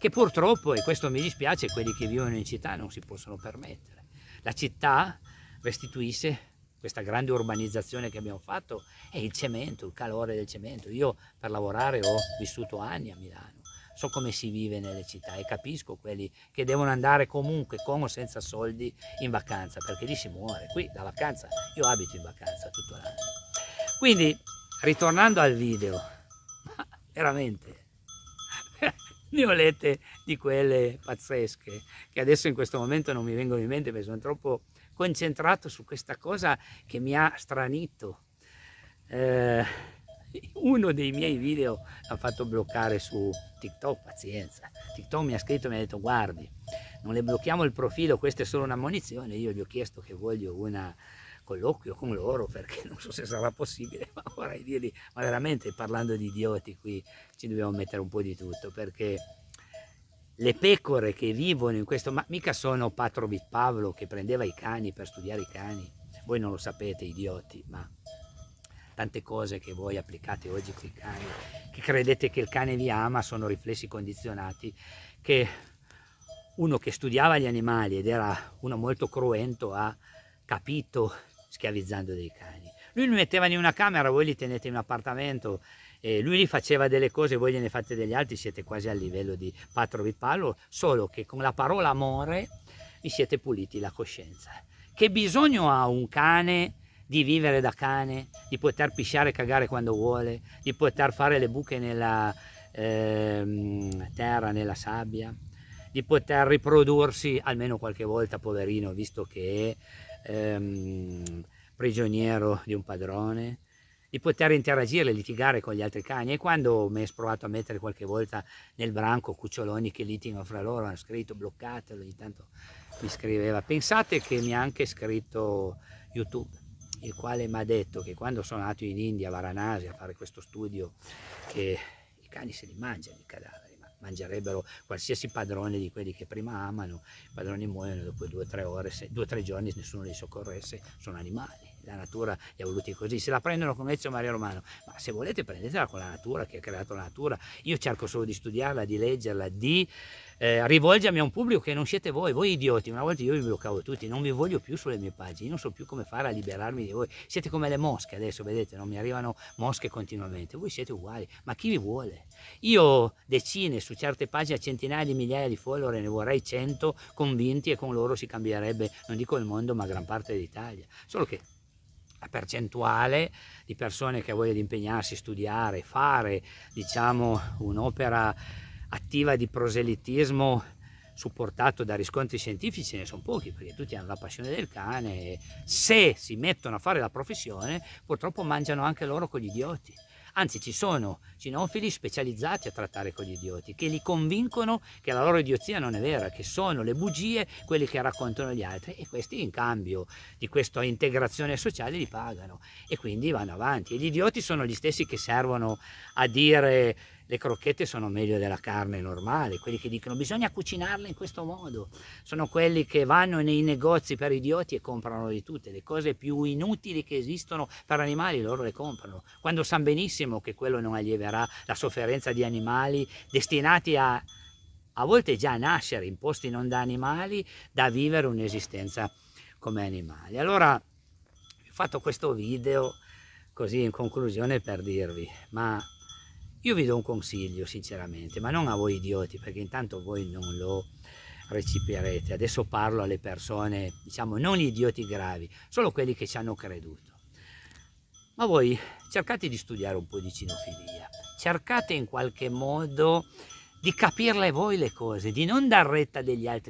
che purtroppo, e questo mi dispiace, quelli che vivono in città non si possono permettere. La città restituisce questa grande urbanizzazione che abbiamo fatto e il cemento, il calore del cemento. Io per lavorare ho vissuto anni a Milano, so come si vive nelle città e capisco quelli che devono andare comunque con o senza soldi in vacanza, perché lì si muore. Qui la vacanza, io abito in vacanza tutto l'anno. Quindi, ritornando al video, veramente violette di quelle pazzesche, che adesso in questo momento non mi vengono in mente perché sono troppo concentrato su questa cosa che mi ha stranito. Eh, uno dei miei video l'ha fatto bloccare su TikTok, pazienza. TikTok mi ha scritto e mi ha detto guardi, non le blocchiamo il profilo, questa è solo un'ammonizione. Io gli ho chiesto che voglio una colloquio con loro perché non so se sarà possibile, ma vorrei dirgli, ma veramente parlando di idioti qui ci dobbiamo mettere un po' di tutto perché le pecore che vivono in questo, ma mica sono Patrovit Pavlo che prendeva i cani per studiare i cani, voi non lo sapete idioti, ma tante cose che voi applicate oggi con i cani, che credete che il cane vi ama, sono riflessi condizionati, che uno che studiava gli animali ed era uno molto cruento ha capito schiavizzando dei cani. Lui li metteva in una camera, voi li tenete in un appartamento, e lui li faceva delle cose, voi gliene fate degli altri, siete quasi al livello di Patro Vippallo, solo che con la parola amore vi siete puliti la coscienza. Che bisogno ha un cane di vivere da cane, di poter pisciare e cagare quando vuole, di poter fare le buche nella eh, terra, nella sabbia? di poter riprodursi almeno qualche volta, poverino, visto che ehm, prigioniero di un padrone, di poter interagire, e litigare con gli altri cani e quando mi è provato a mettere qualche volta nel branco cuccioloni che litigano fra loro, hanno scritto bloccatelo, ogni tanto mi scriveva, pensate che mi ha anche scritto YouTube, il quale mi ha detto che quando sono andato in India, a Varanasi, a fare questo studio, che i cani se li mangiano i cadaveri, mangerebbero qualsiasi padrone di quelli che prima amano, i padroni muoiono dopo due o tre, ore, due o tre giorni, nessuno li soccorresse, sono animali la natura li ha voluti così, se la prendono con Ezio Maria Romano, ma se volete prendetela con la natura, che ha creato la natura, io cerco solo di studiarla, di leggerla, di eh, rivolgermi a un pubblico che non siete voi, voi idioti, una volta io vi bloccavo tutti, non vi voglio più sulle mie pagine, io non so più come fare a liberarmi di voi, siete come le mosche adesso, vedete, non mi arrivano mosche continuamente, voi siete uguali, ma chi vi vuole? Io decine, su certe pagine, centinaia di migliaia di follower, ne vorrei cento convinti e con loro si cambierebbe, non dico il mondo, ma gran parte d'Italia, solo che la percentuale di persone che ha voglia di impegnarsi, studiare, fare diciamo un'opera attiva di proselitismo supportato da riscontri scientifici ne sono pochi perché tutti hanno la passione del cane e se si mettono a fare la professione purtroppo mangiano anche loro con gli idioti Anzi, ci sono cinofili specializzati a trattare con gli idioti, che li convincono che la loro idiozia non è vera, che sono le bugie quelle che raccontano gli altri e questi in cambio di questa integrazione sociale li pagano e quindi vanno avanti. E gli idioti sono gli stessi che servono a dire le crocchette sono meglio della carne normale, quelli che dicono bisogna cucinarle in questo modo, sono quelli che vanno nei negozi per idioti e comprano di tutte, le cose più inutili che esistono per animali loro le comprano, quando sanno benissimo che quello non allieverà la sofferenza di animali destinati a a volte già nascere in posti non da animali, da vivere un'esistenza come animali. Allora ho fatto questo video così in conclusione per dirvi, ma io vi do un consiglio sinceramente, ma non a voi idioti, perché intanto voi non lo reciperete. Adesso parlo alle persone, diciamo, non idioti gravi, solo quelli che ci hanno creduto. Ma voi cercate di studiare un po' di cinofilia, cercate in qualche modo di capirle voi le cose, di non dar retta degli altri.